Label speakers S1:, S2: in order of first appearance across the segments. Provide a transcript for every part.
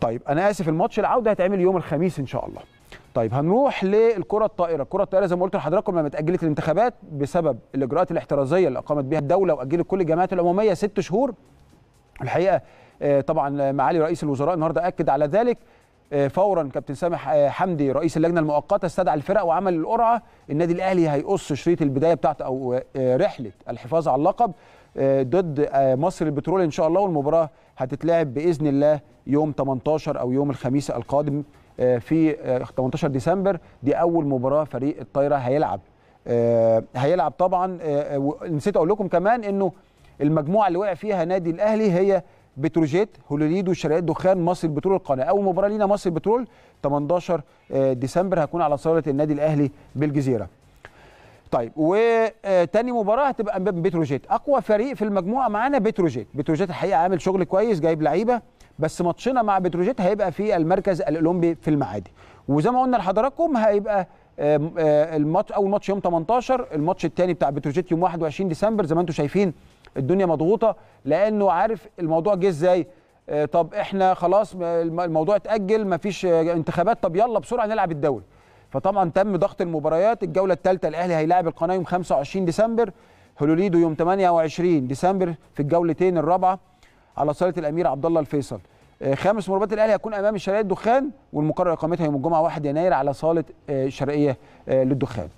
S1: طيب انا اسف الماتش العوده هيتعمل يوم الخميس ان شاء الله طيب هنروح للكره الطائره الكره الطائره زي ما قلت لحضراتكم لما اتاجلت الانتخابات بسبب الاجراءات الاحترازيه اللي اقامت بها الدوله واجلت كل الجامعات العموميه ست شهور الحقيقه آه، طبعا آه، معالي رئيس الوزراء النهارده اكد على ذلك آه، فورا كابتن سامح حمدي رئيس اللجنه المؤقته استدعى الفرق وعمل القرعه النادي الاهلي هيقص شريط البدايه بتاعته او رحله الحفاظ على اللقب آه، ضد آه، مصر البترول ان شاء الله والمباراه هتتلعب باذن الله يوم 18 او يوم الخميس القادم آه، في 18 ديسمبر دي اول مباراه فريق الطايره هيلعب هيلعب طبعا نسيت اقول لكم كمان انه المجموعه اللي وقع فيها نادي الاهلي هي بتروجيت هولوليدو شرقية دخان مصر البترول القناه اول مباراه لينا مصر البترول 18 ديسمبر هكون على صاله النادي الاهلي بالجزيره طيب وتاني مباراه هتبقى بتروجيت اقوى فريق في المجموعه معانا بتروجيت بتروجيت الحقيقه عامل شغل كويس جايب لعيبه بس ماتشنا مع بتروجيت هيبقى في المركز الاولمبي في المعادي وزي ما قلنا لحضراتكم هيبقى آه، الماتش اول ماتش يوم 18 الماتش الثاني بتاع بتروجيت يوم 21 ديسمبر زي ما انتم شايفين الدنيا مضغوطه لانه عارف الموضوع جه ازاي آه، طب احنا خلاص الموضوع اتاجل مفيش آه، انتخابات طب يلا بسرعه نلعب الدوري فطبعا تم ضغط المباريات الجوله الثالثه الاهلي هيلاعب القناه يوم 25 ديسمبر هولوليدو يوم 28 ديسمبر في الجولتين الرابعه على صاله الامير عبد الله الفيصل آه، خامس مباريات الاهلي هيكون امام الشرقيه الدخان والمقرر اقامتها يوم الجمعه 1 يناير على صاله آه، الشرقيه آه، للدخان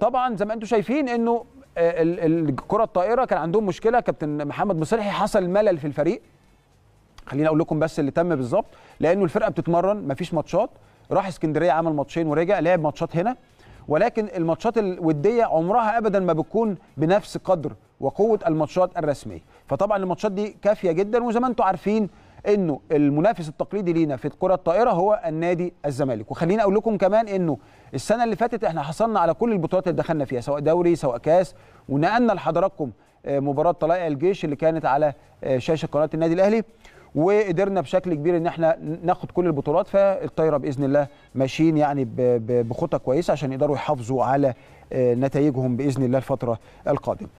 S1: طبعا زي ما انتم شايفين انه الكره الطائره كان عندهم مشكله كابتن محمد مصرحي حصل ملل في الفريق خليني اقول لكم بس اللي تم بالظبط لانه الفرقه بتتمرن مفيش ماتشات راح اسكندريه عمل ماتشين ورجع لعب ماتشات هنا ولكن الماتشات الوديه عمرها ابدا ما بتكون بنفس قدر وقوه الماتشات الرسميه فطبعا الماتشات دي كافيه جدا وزي ما انتم عارفين انه المنافس التقليدي لينا في الكره الطائره هو النادي الزمالك وخليني اقول لكم كمان انه السنه اللي فاتت احنا حصلنا على كل البطولات اللي دخلنا فيها سواء دوري سواء كاس ونقلنا لحضراتكم آه، مباراه طلائع الجيش اللي كانت على آه، شاشه قناه النادي الاهلي وقدرنا بشكل كبير ان احنا ناخد كل البطولات فالطايره باذن الله ماشيين يعني بخطه كويسه عشان يقدروا يحافظوا على آه، نتائجهم باذن الله الفتره القادمه